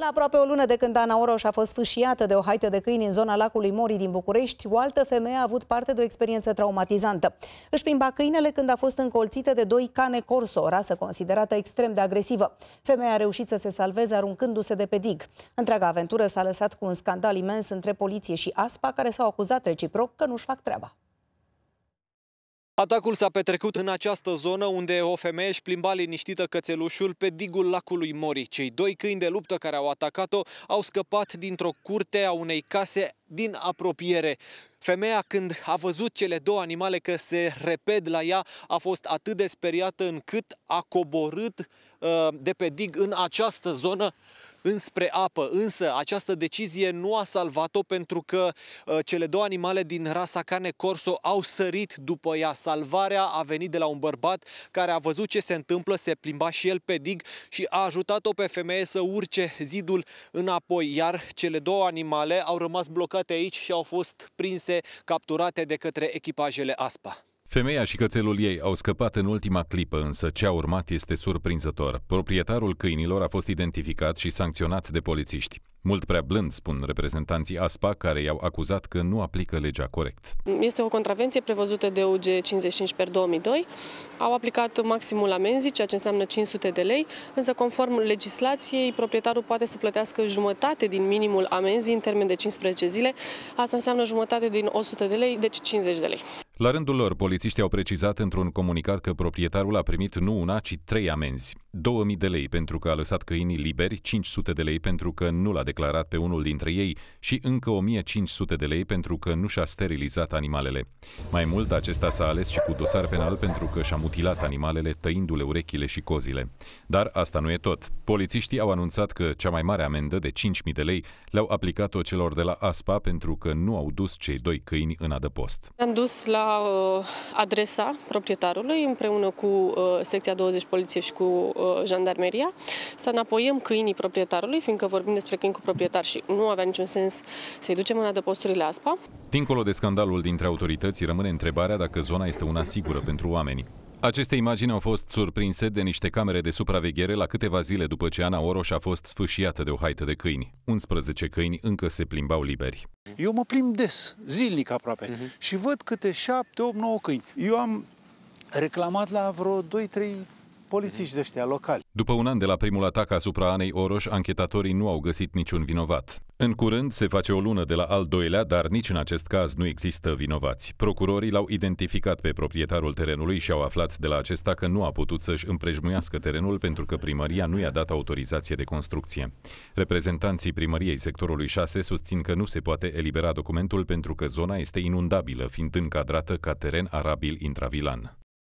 La aproape o lună de când Ana Oroș a fost fâșiată de o haită de câini în zona lacului Mori din București, o altă femeie a avut parte de o experiență traumatizantă. Își plimba câinele când a fost încolțită de doi cane corso, o rasă considerată extrem de agresivă. Femeia a reușit să se salveze aruncându-se de pe dig. Întreaga aventură s-a lăsat cu un scandal imens între poliție și ASPA, care s-au acuzat reciproc că nu-și fac treaba. Atacul s-a petrecut în această zonă unde o femeie își plimba liniștită cățelușul pe digul lacului Mori. Cei doi câini de luptă care au atacat-o au scăpat dintr-o curte a unei case din apropiere. Femeia, când a văzut cele două animale că se reped la ea, a fost atât de speriată încât a coborât uh, de pe dig în această zonă înspre apă. Însă această decizie nu a salvat-o pentru că uh, cele două animale din rasa carne Corso au sărit după ea. Salvarea a venit de la un bărbat care a văzut ce se întâmplă, se plimba și el pe dig și a ajutat-o pe femeie să urce zidul înapoi, iar cele două animale au rămas blocate aici și au fost prinse, capturate de către echipajele ASPA. Femeia și cățelul ei au scăpat în ultima clipă, însă ce a urmat este surprinzător. Proprietarul câinilor a fost identificat și sancționat de polițiști. Mult prea blând, spun reprezentanții ASPA, care i-au acuzat că nu aplică legea corect. Este o contravenție prevăzută de UG 55 per 2002. Au aplicat maximul amenzii, ceea ce înseamnă 500 de lei, însă conform legislației, proprietarul poate să plătească jumătate din minimul amenzii în termen de 15 zile. Asta înseamnă jumătate din 100 de lei, deci 50 de lei. La rândul lor, polițiștii au precizat într-un comunicat că proprietarul a primit nu una, ci trei amenzi. 2000 de lei pentru că a lăsat câinii liberi, 500 de lei pentru că nu l-a declarat pe unul dintre ei și încă 1500 de lei pentru că nu și-a sterilizat animalele. Mai mult, acesta s-a ales și cu dosar penal pentru că și-a mutilat animalele, tăindu-le urechile și cozile. Dar asta nu e tot. Polițiștii au anunțat că cea mai mare amendă de 5000 de lei le-au aplicat-o celor de la ASPA pentru că nu au dus cei doi câini în adăpost. Am dus la Uh, adresa proprietarului împreună cu uh, secția 20 poliție și cu uh, jandarmeria, să înapoiem câinii proprietarului, fiindcă vorbim despre câini cu proprietar și nu avea niciun sens să-i ducem în adăposturile ASPA. Dincolo de scandalul dintre autorități, rămâne întrebarea dacă zona este una sigură pentru oameni. Aceste imagini au fost surprinse de niște camere de supraveghere la câteva zile după ce Ana Oroș a fost sfâșiată de o haită de câini. 11 câini încă se plimbau liberi. Eu mă plimb des, zilnic aproape, uh-huh. și văd câte 7, 8, 9 câini. Eu am reclamat la vreo 2-3 polițiști de ăștia locali. După un an de la primul atac asupra Anei Oroș, anchetatorii nu au găsit niciun vinovat. În curând se face o lună de la al doilea, dar nici în acest caz nu există vinovați. Procurorii l-au identificat pe proprietarul terenului și au aflat de la acesta că nu a putut să-și împrejmuiască terenul pentru că primăria nu i-a dat autorizație de construcție. Reprezentanții primăriei sectorului 6 susțin că nu se poate elibera documentul pentru că zona este inundabilă, fiind încadrată ca teren arabil intravilan.